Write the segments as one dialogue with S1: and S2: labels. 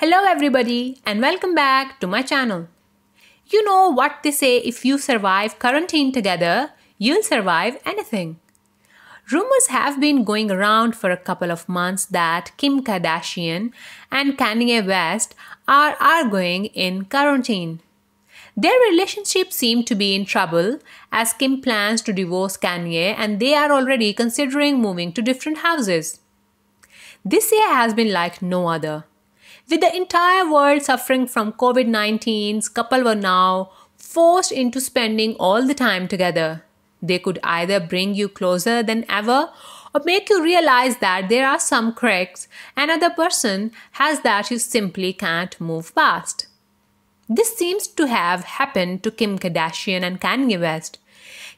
S1: Hello everybody and welcome back to my channel. You know what they say if you survive quarantine together, you'll survive anything. Rumors have been going around for a couple of months that Kim Kardashian and Kanye West are arguing in quarantine. Their relationship seems to be in trouble as Kim plans to divorce Kanye and they are already considering moving to different houses. This year has been like no other. With the entire world suffering from COVID 19, couple were now forced into spending all the time together. They could either bring you closer than ever or make you realize that there are some cracks another person has that you simply can't move past. This seems to have happened to Kim Kardashian and Kanye West.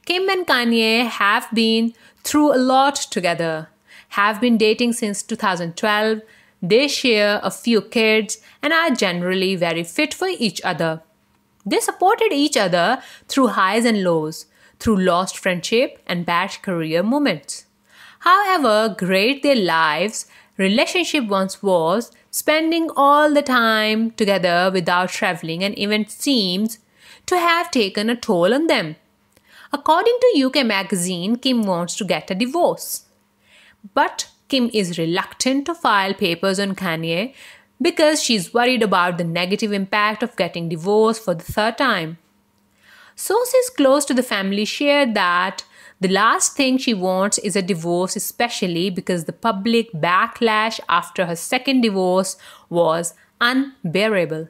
S1: Kim and Kanye have been through a lot together, have been dating since 2012, they share a few kids and are generally very fit for each other. They supported each other through highs and lows, through lost friendship and bad career moments. However great their lives, relationship once was, spending all the time together without traveling and even seems to have taken a toll on them. According to UK magazine, Kim wants to get a divorce. But Kim is reluctant to file papers on Kanye because she is worried about the negative impact of getting divorced for the third time. Sources close to the family shared that the last thing she wants is a divorce, especially because the public backlash after her second divorce was unbearable.